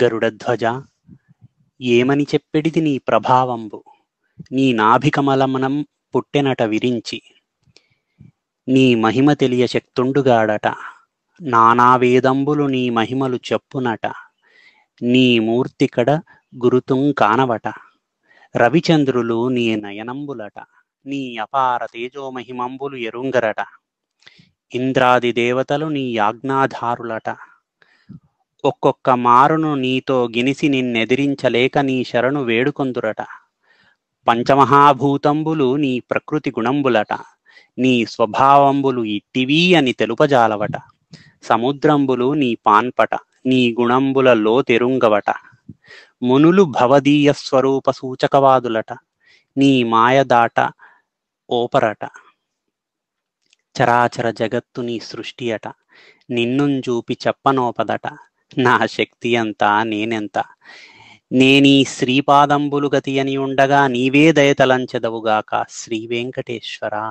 గరుడధ్వజ ఏమని చెప్పెడిది నీ ప్రభావంబు నీ నాభికమలమనం పుట్టెనట విరించి నీ మహిమ తెలియ శక్తుండుగాడట నానావేదంబులు నీ మహిమలు చెప్పునట నీ మూర్తికడ గురుతుం కానవట రవిచంద్రులు నీ నయనంబులట నీ అపార తేజోమహిమంబులు ఎరుంగరట ఇంద్రాది దేవతలు నీ యాజ్ఞాధారులట ఒక్కొక్క మారును నీతో గినిసి నిన్నెదిరించలేక నీ శరణు వేడుకొందురట పంచమహాభూతంబులు నీ ప్రకృతి గుణంబులట నీ స్వభావంబులు ఇట్టివి అని తెలుపజాలవట సముద్రంబులు నీ పాన్పట నీ గుణంబులలో తెరుంగవట మునులు భవదీయ స్వరూప సూచకవాదులట నీ మాయదాట ఓపరట చరాచర జగత్తు నీ సృష్టి అట నిన్నుం చూపి చెప్పనోపదట నా శక్తి ఎంత నేనెంత నేనీ శ్రీపాదంబులు గతి అని ఉండగా నీవే దయతలంచెదవుగాక శ్రీ వెంకటేశ్వరా